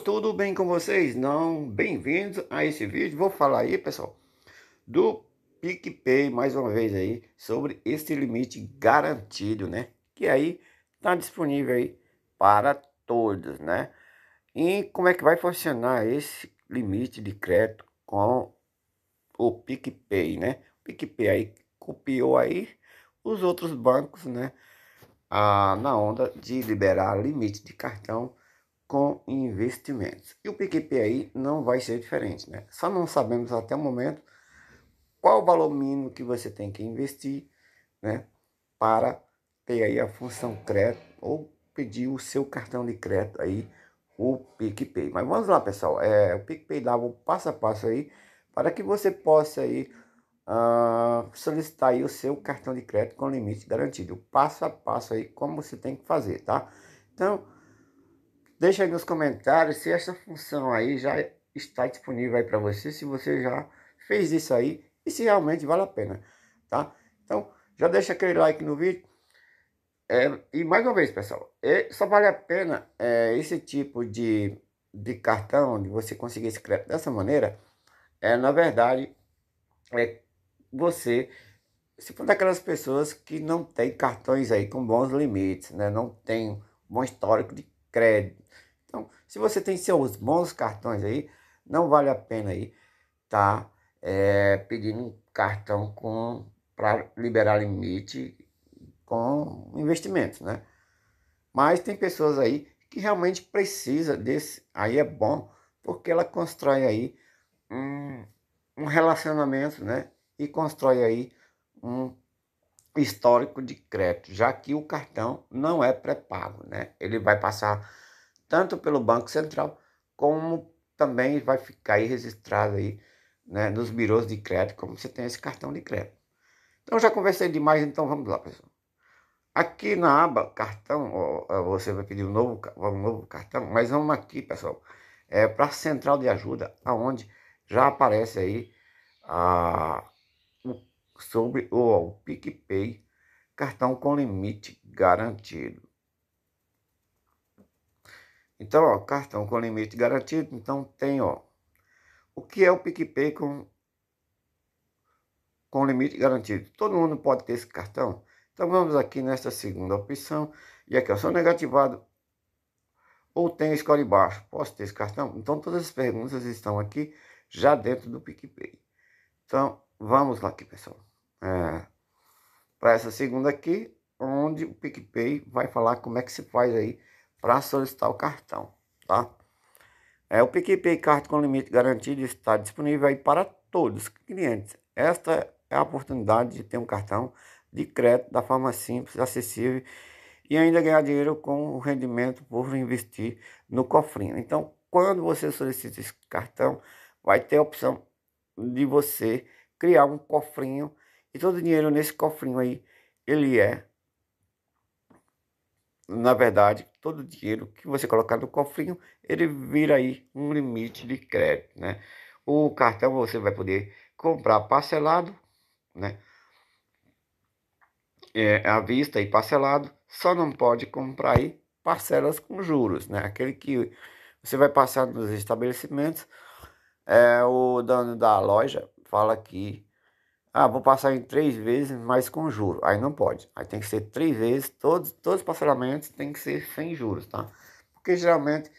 tudo bem com vocês? Não, bem-vindos a esse vídeo. Vou falar aí, pessoal, do PicPay mais uma vez aí sobre este limite garantido, né? Que aí tá disponível aí para todos, né? E como é que vai funcionar esse limite de crédito com o PicPay, né? O PicPay aí copiou aí os outros bancos, né? Ah, na onda de liberar limite de cartão com investimentos. E o aí não vai ser diferente, né? Só não sabemos até o momento qual o valor mínimo que você tem que investir, né? Para ter aí a função crédito ou pedir o seu cartão de crédito aí, o PicPay. Mas vamos lá, pessoal. É, o PicPay dava o passo a passo aí para que você possa aí uh, solicitar aí o seu cartão de crédito com limite garantido. Passo a passo aí como você tem que fazer, tá? Então, Deixa aí nos comentários se essa função aí já está disponível aí para você, se você já fez isso aí e se realmente vale a pena, tá? Então, já deixa aquele like no vídeo. É, e mais uma vez, pessoal, é, só vale a pena é, esse tipo de, de cartão, de você conseguir esse crédito dessa maneira, é, na verdade, é você, se for daquelas pessoas que não tem cartões aí com bons limites, né? Não tem um bom histórico de crédito, então, se você tem seus bons cartões aí, não vale a pena aí tá é, pedindo um cartão com para liberar limite com investimentos, né? Mas tem pessoas aí que realmente precisa desse, aí é bom porque ela constrói aí um, um relacionamento, né? E constrói aí um histórico de crédito, já que o cartão não é pré-pago, né? Ele vai passar tanto pelo Banco Central, como também vai ficar aí registrado aí, né, nos birôs de crédito, como você tem esse cartão de crédito. Então já conversei demais, então vamos lá, pessoal. Aqui na aba cartão, você vai pedir um novo, um novo cartão, mas vamos aqui, pessoal, é para a central de ajuda, aonde já aparece aí a, o, sobre o, o PicPay, cartão com limite garantido. Então, ó, cartão com limite garantido, então tem, ó. O que é o PicPay com, com limite garantido? Todo mundo pode ter esse cartão? Então vamos aqui nesta segunda opção. E aqui, eu sou negativado ou tem score baixo. Posso ter esse cartão? Então todas as perguntas estão aqui já dentro do PicPay. Então vamos lá aqui, pessoal. É, Para essa segunda aqui, onde o PicPay vai falar como é que se faz aí para solicitar o cartão, tá? É, o PicPay Card com limite garantido está disponível aí para todos os clientes. Esta é a oportunidade de ter um cartão de crédito da forma simples, acessível e ainda ganhar dinheiro com o rendimento por investir no cofrinho. Então, quando você solicita esse cartão, vai ter a opção de você criar um cofrinho e todo o dinheiro nesse cofrinho aí, ele é na verdade, todo o dinheiro que você colocar no cofrinho, ele vira aí um limite de crédito, né? O cartão você vai poder comprar parcelado, né? É, à vista e parcelado, só não pode comprar aí parcelas com juros, né? Aquele que você vai passar nos estabelecimentos, é, o dono da loja fala que ah, vou passar em três vezes, mas com juros. Aí não pode. Aí tem que ser três vezes, todos, todos os parcelamentos tem que ser sem juros, tá? Porque geralmente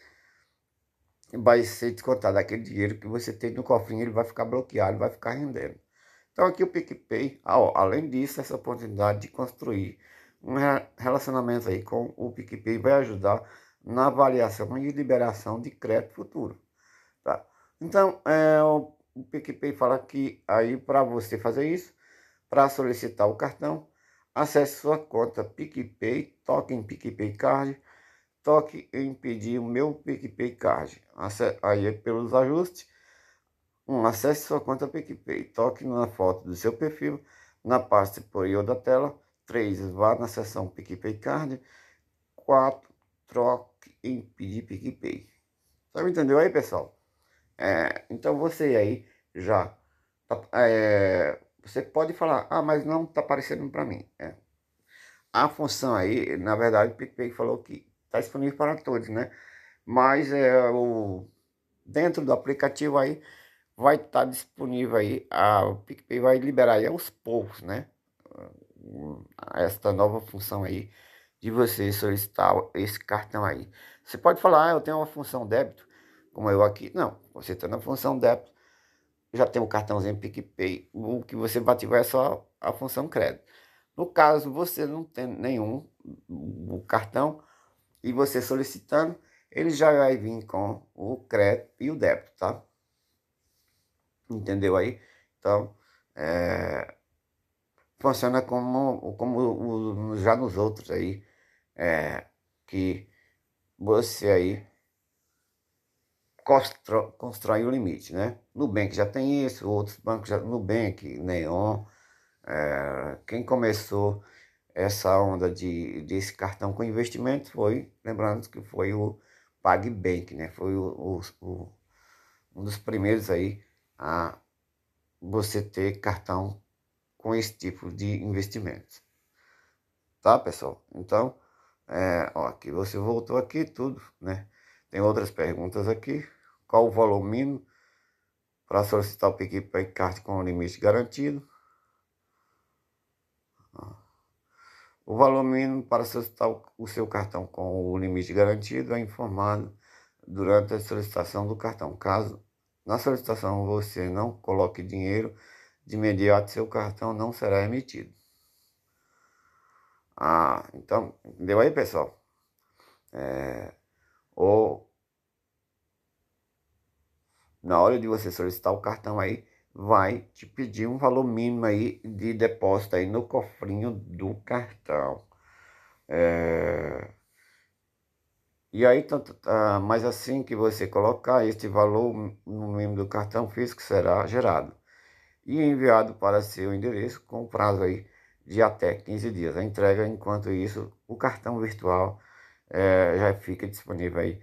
vai ser descontado aquele dinheiro que você tem no cofrinho, ele vai ficar bloqueado, vai ficar rendendo. Então aqui o PicPay, ah, ó, além disso, essa oportunidade de construir um relacionamento aí com o PicPay vai ajudar na avaliação e liberação de crédito futuro. Tá? Então, é, o o PicPay fala que aí para você fazer isso, para solicitar o cartão, acesse sua conta PicPay, toque em PicPay Card, toque em pedir o meu PicPay Card. Aí é pelos ajustes, um, acesse sua conta PicPay, toque na foto do seu perfil, na parte superior da tela. 3. Vá na seção PicPay Card. 4. Troque em pedir PicPay. Sabe, tá entendeu aí, pessoal? É, então você aí já tá, é, você pode falar, ah, mas não está aparecendo para mim. É. A função aí, na verdade, o PicPay falou que está disponível para todos, né? Mas é, o, dentro do aplicativo aí vai estar tá disponível aí, a, o PicPay vai liberar aí aos poucos, né? Ah, esta nova função aí de você solicitar esse cartão aí. Você pode falar, ah, eu tenho uma função débito, como eu aqui, não. Você está na função débito, já tem o cartãozinho PicPay. O que você ativar é só a função crédito. No caso, você não tem nenhum o cartão e você solicitando, ele já vai vir com o crédito e o débito, tá? Entendeu aí? Então, é, funciona como, como já nos outros aí, é, que você aí constrói, constrói o limite, né? Nubank já tem isso, outros bancos já... Nubank, Neon, é, quem começou essa onda de, desse cartão com investimento foi, lembrando que foi o PagBank, né? Foi o, o, o, um dos primeiros aí a você ter cartão com esse tipo de investimento. Tá, pessoal? Então, é, ó, aqui você voltou aqui tudo, né? Tem outras perguntas aqui qual o valor mínimo para solicitar o PQ para com o limite garantido. O valor mínimo para solicitar o seu cartão com o limite garantido é informado durante a solicitação do cartão. Caso na solicitação você não coloque dinheiro, de imediato seu cartão não será emitido. Ah, então, deu aí, pessoal? É, na hora de você solicitar o cartão aí, vai te pedir um valor mínimo aí de depósito aí no cofrinho do cartão. É... E aí, ah, mas assim que você colocar este valor no mínimo do cartão físico será gerado e enviado para seu endereço com prazo aí de até 15 dias. A entrega, enquanto isso, o cartão virtual é, já fica disponível aí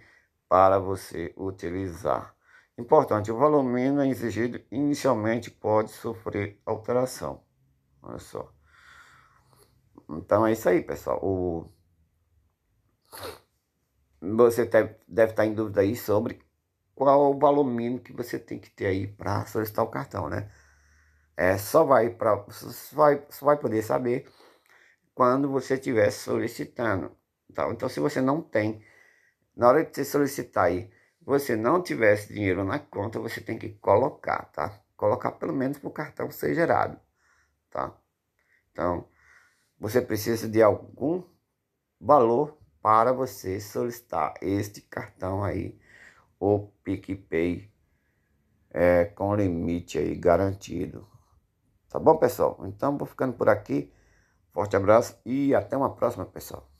para você utilizar. Importante, o valor mínimo exigido inicialmente pode sofrer alteração. Olha só. Então é isso aí, pessoal. O... Você deve estar em dúvida aí sobre qual o valor mínimo que você tem que ter aí para solicitar o cartão, né? É, só vai para vai, só vai poder saber quando você estiver solicitando. Então, então, se você não tem, na hora de você solicitar aí, você não tiver dinheiro na conta, você tem que colocar, tá? Colocar pelo menos para o cartão ser gerado, tá? Então, você precisa de algum valor para você solicitar este cartão aí, o PicPay, é, com limite aí garantido. Tá bom, pessoal? Então, vou ficando por aqui. Forte abraço e até uma próxima, pessoal.